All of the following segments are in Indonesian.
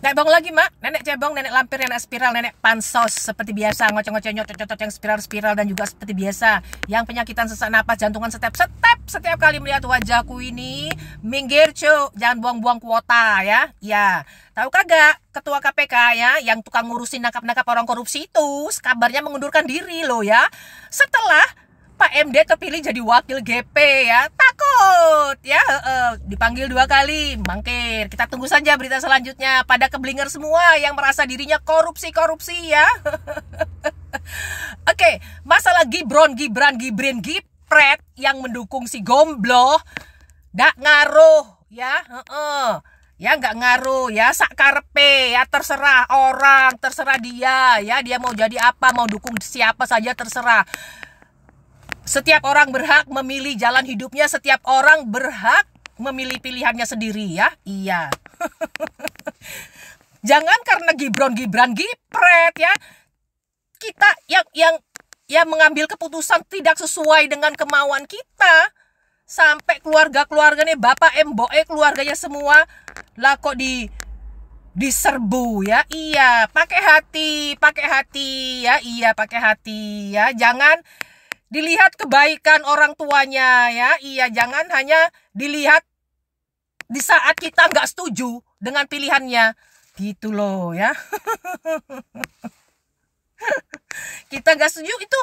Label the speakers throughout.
Speaker 1: Nek bong lagi, Mak. Nenek cebong, nenek lampir, nenek spiral, nenek pansos seperti biasa, ngoceng-ngoceng, nyocok-nyocok yang spiral-spiral dan juga seperti biasa. Yang penyakitan sesak napas, jantungan setep, setep setiap kali melihat wajahku ini, minggir, cu, jangan buang-buang kuota ya. Ya, tahu kagak ketua KPK ya yang tukang ngurusin nangkap-nangkap orang korupsi itu, kabarnya mengundurkan diri loh ya. Setelah Pak MD terpilih jadi wakil GP ya takut ya uh, uh, dipanggil dua kali mangkir kita tunggu saja berita selanjutnya pada keblinger semua yang merasa dirinya korupsi korupsi ya oke okay, masalah Gibron Gibran Gibrin Gipret yang mendukung si Gomblo dak ngaruh ya uh -uh. ya nggak ngaruh ya sak ya terserah orang terserah dia ya dia mau jadi apa mau dukung siapa saja terserah setiap orang berhak memilih jalan hidupnya, setiap orang berhak memilih pilihannya sendiri ya. Iya. Jangan karena Gibran Gibran gipret ya. Kita yang yang yang mengambil keputusan tidak sesuai dengan kemauan kita sampai keluarga keluarganya nih bapak emboe keluarganya semua lah kok di diserbu ya iya pakai hati pakai hati ya iya pakai hati ya jangan dilihat kebaikan orang tuanya ya. Iya, jangan hanya dilihat di saat kita nggak setuju dengan pilihannya. Gitu loh ya. kita nggak setuju itu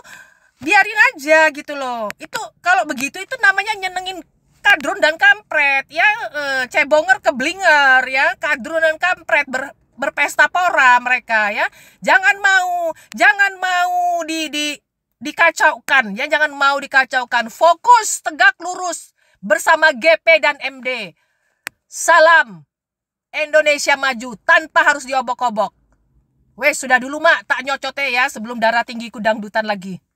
Speaker 1: biarin aja gitu loh. Itu kalau begitu itu namanya nyenengin kadrun dan kampret ya e, cebonger keblinger ya kadrun dan kampret ber, berpesta pora mereka ya jangan mau jangan mau di di dikacaukan. Ya jangan mau dikacaukan. Fokus tegak lurus bersama GP dan MD. Salam Indonesia maju tanpa harus diobok-obok. Weh sudah dulu mak tak nyocote ya sebelum darah tinggi kudang dutan lagi.